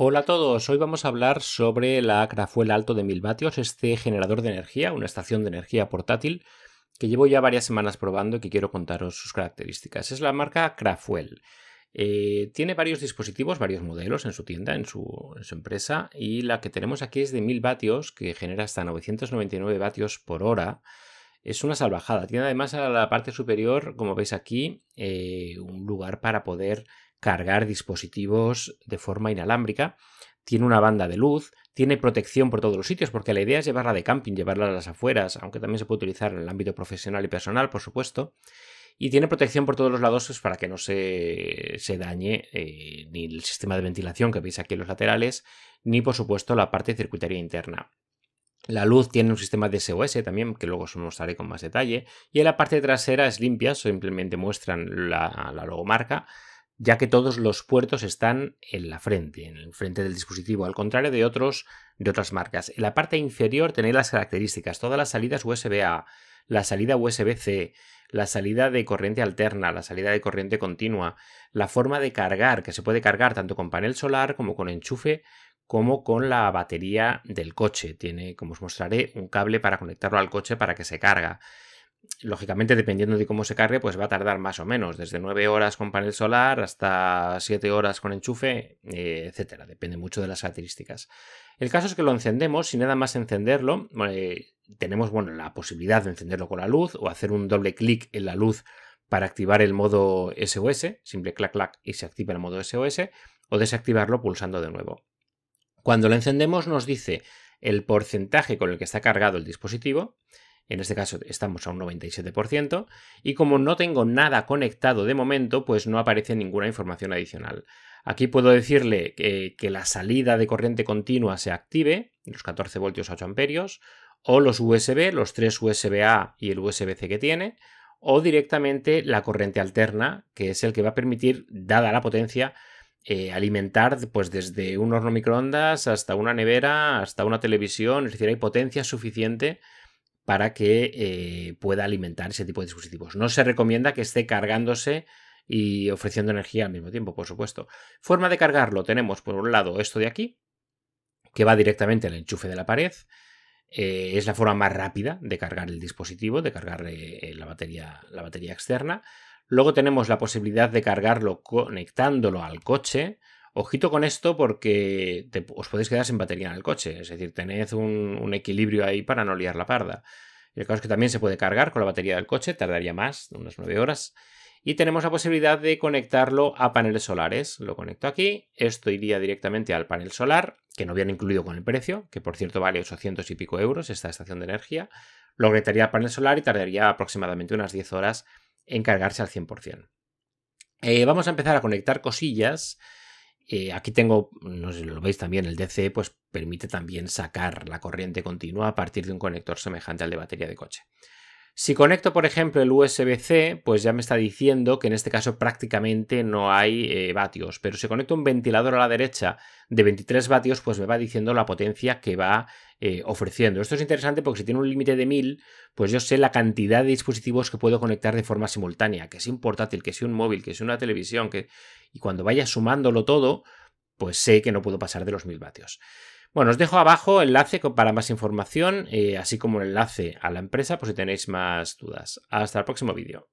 Hola a todos, hoy vamos a hablar sobre la Crafuel Alto de 1000 vatios, este generador de energía, una estación de energía portátil que llevo ya varias semanas probando y que quiero contaros sus características. Es la marca Crafuel. Eh, tiene varios dispositivos, varios modelos en su tienda, en su, empresa, y la que tenemos aquí es de 1000 vatios, que genera hasta 999 vatios por hora. Es una salvajada. Tiene además a la parte superior, como veis aquí, eh, un lugar para poder cargar dispositivos de forma inalámbrica, tiene una banda de luz, tiene protección por todos los sitios, porque la idea es llevarla de camping, llevarla a las afueras, aunque también se puede utilizar en el ámbito profesional y personal, por supuesto. Y tiene protección por todos los lados pues, para que no se, dañe eh, ni el sistema de ventilación que veis aquí en los laterales, ni por supuesto la parte circuitaria interna. La luz tiene un sistema de SOS también, que luego os mostraré con más detalle. Y en la parte trasera es limpia, simplemente muestran la logomarca ya que todos los puertos están en la frente, en el frente del dispositivo, al contrario de otros de otras marcas. En la parte inferior tenéis las características, todas las salidas USB A, la salida USB-C, la salida de corriente alterna, la salida de corriente continua, la forma de cargar, que se puede cargar tanto con panel solar como con enchufe, como con la batería del coche. Tiene, como os mostraré, un cable para conectarlo al coche para que se carga lógicamente, dependiendo de cómo se cargue, pues va a tardar más o menos, desde 9 horas con panel solar hasta 7 horas con enchufe, eh, etc. Depende mucho de las características. El caso es que lo encendemos y nada más encenderlo, eh, tenemos bueno, la posibilidad de encenderlo con la luz o hacer un doble clic en la luz para activar el modo SOS, simple clac clac y se activa el modo SOS, o desactivarlo pulsando de nuevo. Cuando lo encendemos nos dice el porcentaje con el que está cargado el dispositivo, en este caso estamos a un 97%, y como no tengo nada conectado de momento, pues no aparece ninguna información adicional. Aquí puedo decirle que, la salida de corriente continua se active, los 14 voltios a 8 amperios, o los USB, los tres USB A y el USB-C que tiene, o directamente la corriente alterna, que es el que va a permitir, dada la potencia, eh, alimentar pues desde un horno microondas hasta una nevera, hasta una televisión, es decir, hay potencia suficiente para que eh, pueda alimentar ese tipo de dispositivos. No se recomienda que esté cargándose y ofreciendo energía al mismo tiempo, por supuesto. Forma de cargarlo tenemos por un lado esto de aquí, que va directamente al enchufe de la pared. Eh, es la forma más rápida de cargar el dispositivo, de cargar eh, la, batería, la batería externa. Luego tenemos la posibilidad de cargarlo conectándolo al coche Ojito con esto porque os podéis quedar sin batería en el coche, es decir, tened un, equilibrio ahí para no liar la parda. el caso es que también se puede cargar con la batería del coche, tardaría más, unas 9 horas. Y tenemos la posibilidad de conectarlo a paneles solares. Lo conecto aquí, esto iría directamente al panel solar, que no viene incluido con el precio, que por cierto vale 800 y pico euros esta estación de energía. Lo conectaría al panel solar y tardaría aproximadamente unas 10 horas en cargarse al 100%. Eh, vamos a empezar a conectar cosillas. Eh, aquí tengo, no sé lo veis también, el DC pues permite también sacar la corriente continua a partir de un conector semejante al de batería de coche. Si conecto, por ejemplo, el USB-C, pues ya me está diciendo que en este caso prácticamente no hay eh, vatios, pero si conecto un ventilador a la derecha de 23 vatios, pues me va diciendo la potencia que va eh, ofreciendo. Esto es interesante porque si tiene un límite de 1000, pues yo sé la cantidad de dispositivos que puedo conectar de forma simultánea, que si un portátil, que si un móvil, que si una televisión, que... y cuando vaya sumándolo todo, pues sé que no puedo pasar de los 1000 vatios. Bueno, os dejo abajo el enlace para más información, eh, así como el enlace a la empresa por si tenéis más dudas. Hasta el próximo vídeo.